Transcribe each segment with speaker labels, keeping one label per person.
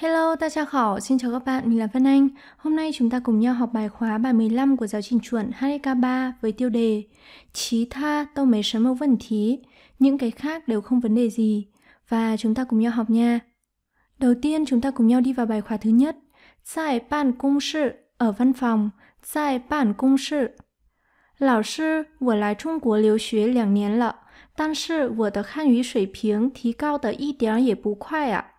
Speaker 1: Hello, ta chào khỏ, xin chào các bạn, mình là Vân Anh. Hôm nay chúng ta cùng nhau học bài khóa bài 15 của giáo trình chuẩn HDK3 với tiêu đề Chí tha tâu mấy sớm mâu vấn thí, những cái khác đều không vấn đề gì. Và chúng ta cùng nhau học nha. Đầu tiên chúng ta cùng nhau đi vào bài khóa thứ nhất. Tại bản công sự, ở văn phòng. Tại bản công sự. Lão sư, 我来中国留学两年了，但是我的汉语水平提高的一点也不快啊。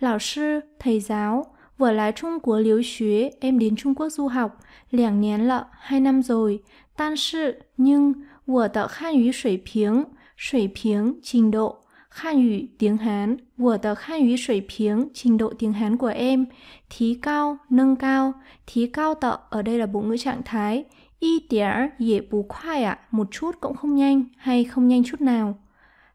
Speaker 1: 老师、thầy giáo. Vừa lái Trung Quốc liếu xuế, em đến Trung Quốc du học, lẻng nén lợ, hai năm rồi. Tan sự, nhưng, vừa tạo khan yu sủy piếng, sủy piếng, trình độ. Khan yu tiếng Hán, vừa tạo khan yu sủy piếng, trình độ tiếng Hán của em. Thí cao, nâng cao, thí cao tạo ở đây là bộ ngữ trạng thái. Y tỉa dễ bù khoai ạ, à, một chút cũng không nhanh, hay không nhanh chút nào.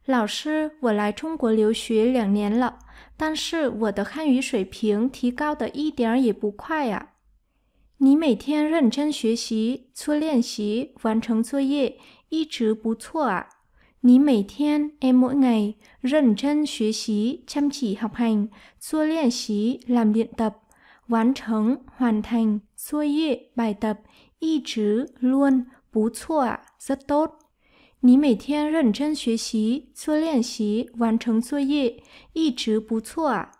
Speaker 1: 老师，我来中国留学两年了，但是我的汉语水平提高的一点儿也不快啊。你每天认真学习、做练习、完成作业，一直不错啊。你每天 M N A 认真学习、chăm chỉ học hành, 做练习、làm luyện tập, 完成、hoàn thành, 作业、bài tập, 一直、luôn, 不错啊，rất tốt。你每天认真学习、做练习、完成作业，一直不错啊。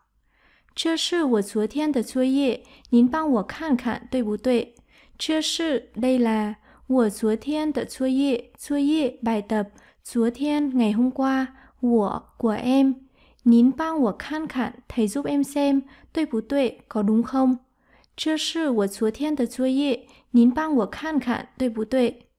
Speaker 1: 这是我昨天的作业，您帮我看看对不对？这是累了，我昨天的作业。作业摆的。昨天矮红瓜，我果 m 您帮我看看，thể giúp em xem，tuyệt t c 这是我昨天的作业，您帮我看看对不对？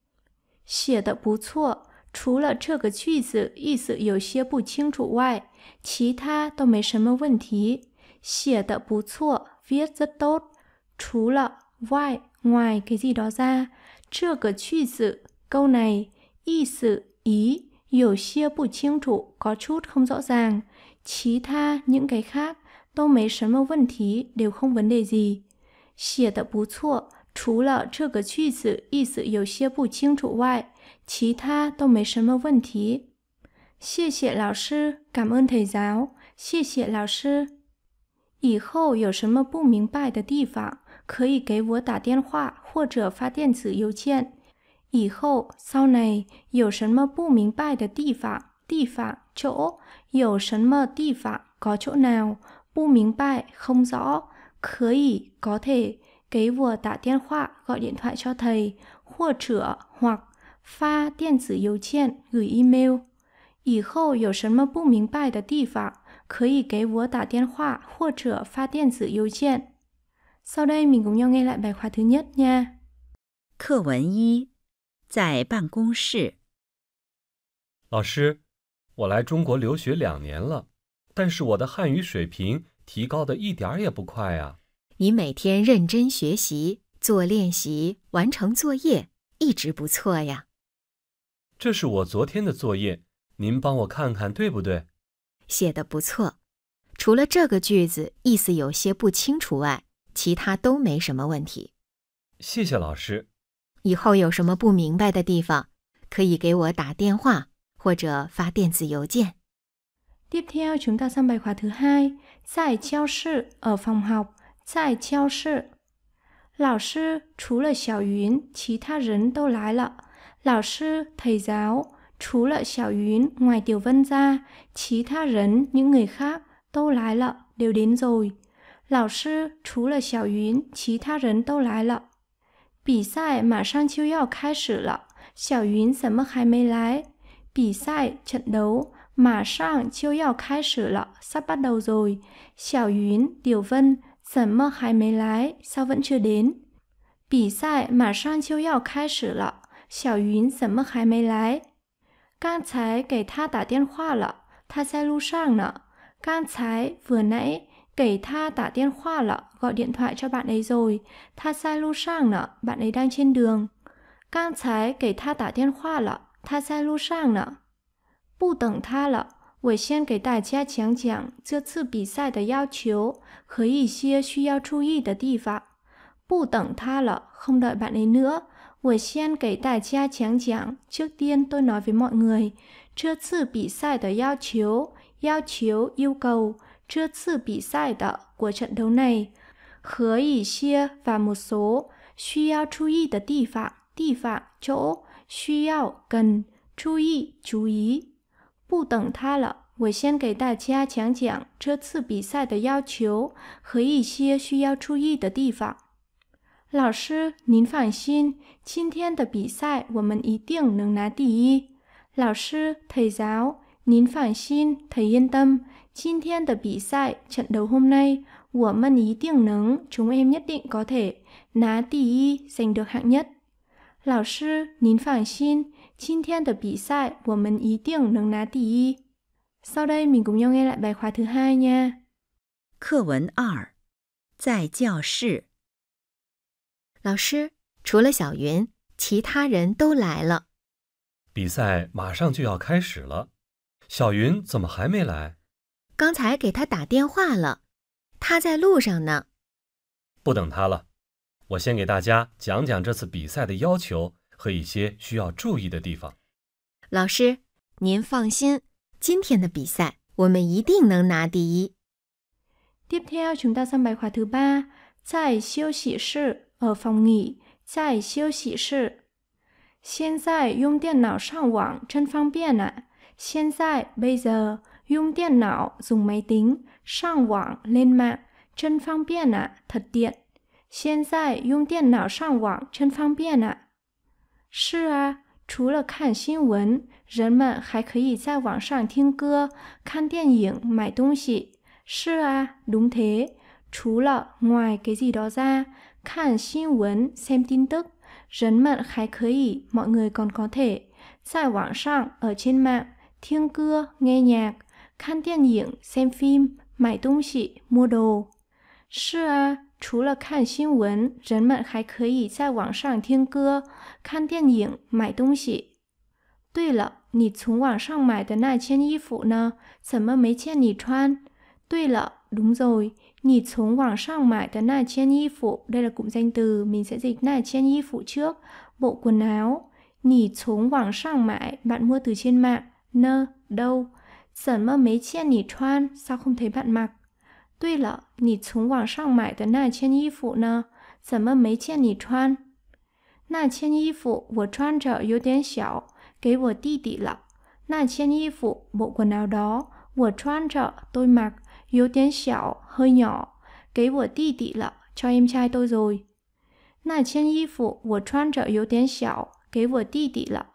Speaker 1: 写的不错。除了这个句子意思有些不清楚外，其他都没什么问题，写的不错，viết rất tốt。除了 why ngoài cái gì đó ra，这个句子 câu này 意思 ý hiểu xia bù chiêng trụ có chút không rõ ràng. Chí tha những cái khác đâu mấy sấn mâu vấn thí đều không vấn đề gì. Xia 其他都没什么问题。谢谢老师，感恩 thầy giáo，谢谢老师。以后有什么不明白的地方，可以给我打电话或者发电子邮件。以后 sau này 有什么不明白的地方，地方 chỗ 有什么地方 có chỗ nào 不明白 không rõ 可以 có thể 给我打电话 gọi điện thoại cho thầy 或者 hoặc 发电子邮件，e-mail。以后有什么不明白的地方，可以给我打电话或者发电子邮件。sau đây mình cũng n nghe lại bài khóa thứ nhất nha.
Speaker 2: 课文一，在办公室。
Speaker 3: 老师，我来中国留学两年了，但是我的汉语水平提高的一点儿也不快啊。
Speaker 2: 你每天认真学习，做练习，完成作业，一直不错呀。
Speaker 3: 这是我昨天的作业，您帮我看看对不对？
Speaker 2: 写的不错，除了这个句子意思有些不清楚外，其他都没什么问题。
Speaker 3: 谢谢老师，
Speaker 2: 以后有什么不明白的地方，可以给我打电话或者发电子邮件。在
Speaker 1: 教室，老师除了小云，其他人都来了。lão sư, thầy giáo, chú lợi xảo yến ngoài tiểu vân ra, chí tha rấn những người khác, tô lái lợ đều đến rồi. Lão sư, chú lợi xảo yến, chí tha rấn tô lái lợ. Bỉ sai mà sang chiêu yào khai sử lợ, xảo yến sầm mất hai mây lái. Bỉ sai, trận đấu, mà sang chiêu yào khai sử lợ, sắp bắt đầu rồi. Xảo yến, tiểu vân, sầm mất hai mây lái, sao vẫn chưa đến? Bỉ sai mà sang chiêu yào khai sử lợ, 小云怎么还没来？刚才给他打电话了，他在路上呢。刚才我来给他打电话了，搞 ọ i điện 他在路上呢。bạn ấy a n g t 刚才给他打电话了，他在路上呢。不等他了，我先给大家讲讲这次比赛的要求和一些需要注意的地方。不等他了，không đợi bạn ấy nữa。我先给大家讲讲。trước tiên tôi nói với mọi người，这次比赛的要求，要求 yêu cầu，这次比赛的 của trận đấu này，和一些 và một số 需要注意的地方，地方 chỗ 需要 cần 注意注意。不等他了，我先给大家讲讲这次比赛的要求和一些需要注意的地方。老师，您放心，今天的比赛我们一定能拿第一。老师，thầy giáo, thầy yên tâm. 今天的比赛 trận đấu hôm nay, của mình ý tiếng nắng, chúng em nhất định có thể ná tỷ y giành được hạng nhất. Lão sư, nín phản xin, Xin thiên tập bị của mình ý tiếng nâng ná tỷ y. Sau đây mình cùng nhau nghe lại bài khóa thứ hai nha.
Speaker 2: 课文二，在教室。老师，除了小云，其他人都来了。
Speaker 3: 比赛马上就要开始了，小云怎么还没来？
Speaker 2: 刚才给他打电话了，他在路上呢。
Speaker 3: 不等他了，我先给大家讲讲这次比赛的要求和一些需要注意的地方。
Speaker 2: 老师，您放心，今天的比赛我们一定能拿第一。今天
Speaker 1: 要请 t 三百块 c 吧，在休息室。在休息室。现在用电脑上网真方便啊。现在 bây giờ, 用电脑 dùng máy tính, 上网 lên mạng, 真方便啊 thật tiện。现在用电脑上网真方便啊。是啊，除了看新闻，人们还可以在网上听歌、看电影。ngoài cái gì đó ra。看新闻 xem tin tức, rấn mận khái khởi, mọi người còn có thể, xài tại 网上 ở trên mạng, thiêng cưa nghe nhạc, 看电影 xem phim, mải tung xị mua đồ. 是啊，除了看新闻，人们还可以在网上听歌、看电影、买东西。对了，你从网上买的那件衣服呢？怎么没见你穿？对了。Đúng rồi, nhỉ xuống quảng sang mãi tới nà chen y phụ. Đây là cụm danh từ, mình sẽ dịch nà chen y phụ trước. Bộ quần áo. nhỉ xuống quảng sang mãi, bạn mua từ trên mạng. Nơ, đâu. Sởn mơ mấy chen nhỉ choan, sao không thấy bạn mặc? Tuy lỡ nhỉ xuống quảng sang mãi tới nà chen y phụ nơ. Sởn mơ mấy chen nhỉ choan. Nà chen y phụ, vừa choan trở yếu tiến xảo, kế vừa ti tị lợ. Nà chen y phụ, bộ quần áo đó, vừa choan trở, tôi mặc. 有点小，hơi nhỏ，给我弟弟了，cho em trai tôi rồi。那件衣服我穿着有点小，给我弟弟了。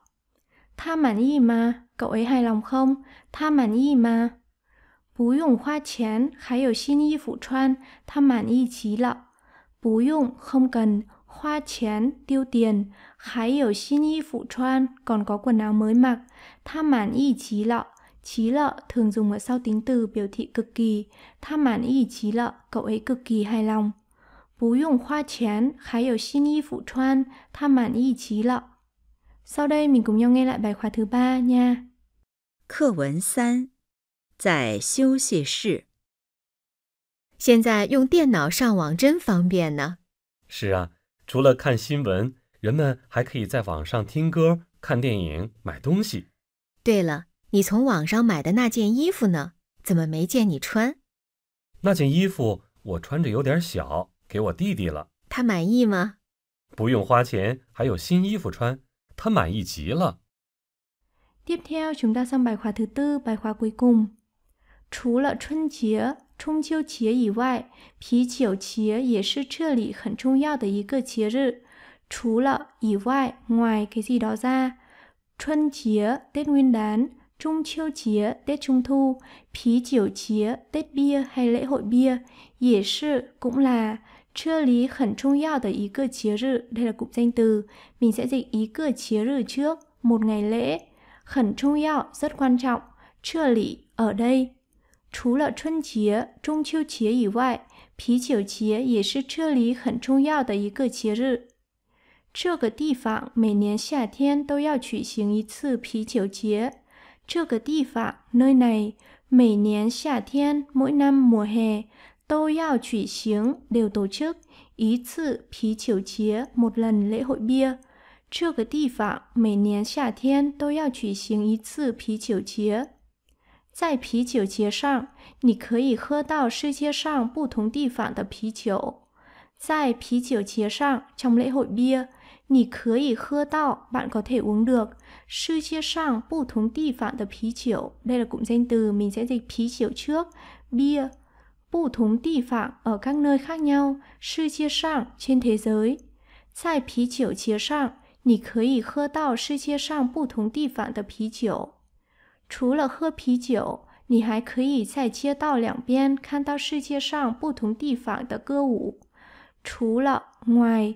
Speaker 1: 他满意吗？cậu ấy hài lòng không？他满意吗？不用花钱，还有新衣服穿，他满意极了。不用，không cần，花钱丢 tiền，还有新衣服穿，còn có quần áo mới mặc，他满意极了。chí lợ thường dùng ở sau tính từ biểu thị cực kỳ, tha mãn ý chí lợ, cậu ấy cực kỳ hài lòng. Bú dùng hoa chén, khái ở xin y phụ choan, tha mãn ý chí lợ. Sau đây mình cùng nhau nghe lại bài khóa thứ ba nha.
Speaker 2: 3, tại tại Hiện dùng điện rất 课文三，在休息室。现在用电脑上网真方便呢。
Speaker 3: 是啊，除了看新闻，人们还可以在网上听歌、看电影、买东西。
Speaker 2: 对了，你从网上买的那件衣服呢？怎么没见你穿？
Speaker 3: 那件衣服我穿着有点小，给我弟弟了。
Speaker 2: 他满意吗？
Speaker 3: 不用花钱，还有新衣服穿，他满意极了。
Speaker 2: tiếp theo chúng ta sang bài k h
Speaker 1: ó a thứ tư bài k h ó a cuối cùng. 除了春节、中秋节以外，啤酒节也是这里很重要的一个节日。除了以外，ngoài cái gì đó ra，春节、Tết Nguyên Đán。Trung Chiêu Chía, Tết Trung Thu, Phí Chiểu Chía, Tết Bia hay lễ hội bia, Dễ sự cũng là chưa lý khẩn trung yao tới ý cửa chía rự, đây là cụm danh từ. Mình sẽ dịch ý cửa chía rự trước, một ngày lễ. Khẩn trung yao rất quan trọng, chưa lý ở đây. Chú lợ xuân chía, trung chiêu chía ý ngoại, phí chiều chía 也是这里很重要的一个节日。这个地方每年夏天都要举行一次啤酒节。这个地方 nơi này mỗi năm mùa hè Tô Yao Chủy Xiếng đều tổ chức ý sự phí chiều chía một lần lễ hội bia. Chưa cái tỷ phạm, mỗi niên xả thiên tô yao chủ xính ý sự phí chiều chía. Tại phí chiều chía sang, nì có thể hơ đào sư chia sang bù thống tỷ phạm tờ phí chiều. Tại phí chiều chía sang, trong lễ hội bia, 你可以喝到，你可能喝到。世界上不同地方的啤酒，这是个词。我将翻译啤酒。啤酒。不同的地方，在不同的地方。世界上不同的地方的啤酒。除了喝啤酒，你还可以在街道两边看到世界上不同的地方的歌舞。除了，除了。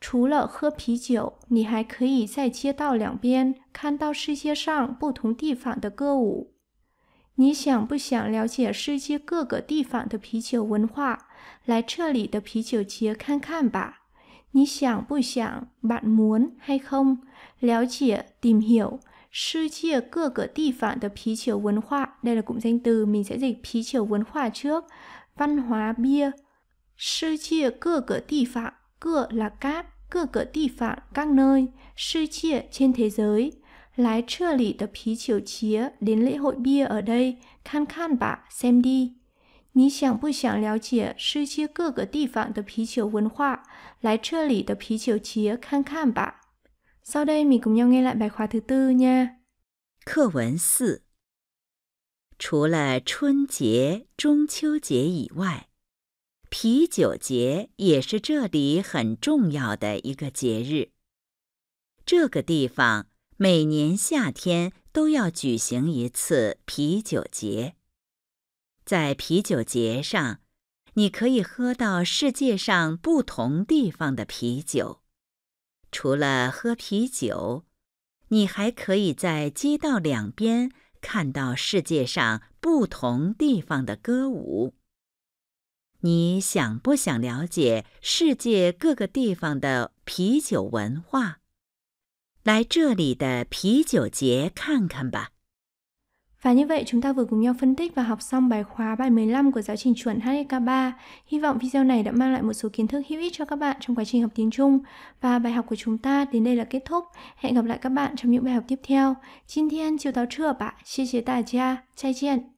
Speaker 1: 除了喝啤酒你还可以在街道两边看到世界上不同地方的歌舞你想不想了解世界各个地方的啤酒文化来这里的啤酒节看看吧你想不想把门开空了解点有世界各个地方的啤酒文化那个公司的名字这啤酒文化车繁华边世界各个地方 Cửa là các các cửa tỷ phạm nơi sư chia trên thế giới. Lái trưa lì tập hí chiều chía đến lễ hội bia ở đây, khan khan bạ, xem đi. 你想不想了解世界各个地方的啤酒文化？来这里的啤酒节看看吧。Sau đây mình cùng nhau nghe lại bài khóa thứ tư nha.
Speaker 2: 课文四，除了春节、中秋节以外，啤酒节也是这里很重要的一个节日。这个地方每年夏天都要举行一次啤酒节。在啤酒节上，你可以喝到世界上不同地方的啤酒。除了喝啤酒，你还可以在街道两边看到世界上不同地方的歌舞。你想不想了解世界各个地方的啤酒文化？来这里的啤酒节看看吧。
Speaker 1: và như vậy chúng ta vừa cùng nhau phân tích và học xong bài khóa bài m ư của giáo trình chuẩn HSK3. Hy vọng video này đã mang lại một số kiến thức hữu ích cho các bạn trong quá trình học tiếng Trung và bài học của chúng ta đến đây là kết thúc. Hẹn gặp lại các
Speaker 2: bạn trong những bài học tiếp theo. Xin thiên cứu đ